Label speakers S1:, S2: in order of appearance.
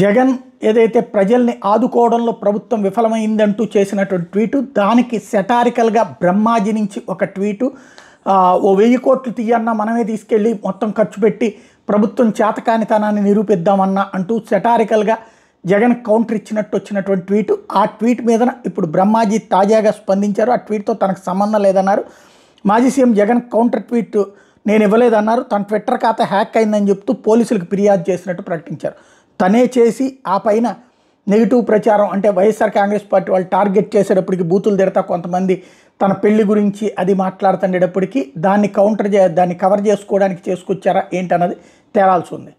S1: జగన్ ఏదైతే ప్రజల్ని ఆదుకోవడంలో ప్రభుత్వం విఫలమైందంటూ చేసినటువంటి ట్వీటు దానికి సెటారికల్గా బ్రహ్మాజీ నుంచి ఒక ట్వీటు ఓ వెయ్యి కోట్లు తీయన్నా మనమే తీసుకెళ్ళి మొత్తం ఖర్చు పెట్టి ప్రభుత్వం చేతకానితనాన్ని నిరూపిద్దామన్నా అంటూ సెటారికల్గా జగన్ కౌంటర్ ఇచ్చినట్టు వచ్చినటువంటి ట్వీటు ఆ ట్వీట్ మీద ఇప్పుడు బ్రహ్మాజీ తాజాగా స్పందించారు ఆ ట్వీట్తో తనకు సంబంధం లేదన్నారు మాజీ సీఎం జగన్ కౌంటర్ ట్వీట్ నేను ఇవ్వలేదన్నారు తన ట్విట్టర్ ఖాతా హ్యాక్ అయిందని చెప్తూ పోలీసులకు ఫిర్యాదు చేసినట్టు ప్రకటించారు తనే చేసి ఆ పైన నెగిటివ్ ప్రచారం అంటే వైఎస్ఆర్ కాంగ్రెస్ పార్టీ వాళ్ళు టార్గెట్ చేసేటప్పటికి బూతులు తిడతా కొంతమంది తన పెళ్లి గురించి అది మాట్లాడుతుండేటప్పటికీ దాన్ని కౌంటర్ చే దాన్ని కవర్ చేసుకోవడానికి చేసుకొచ్చారా ఏంటన్నది తేలాల్సి ఉంది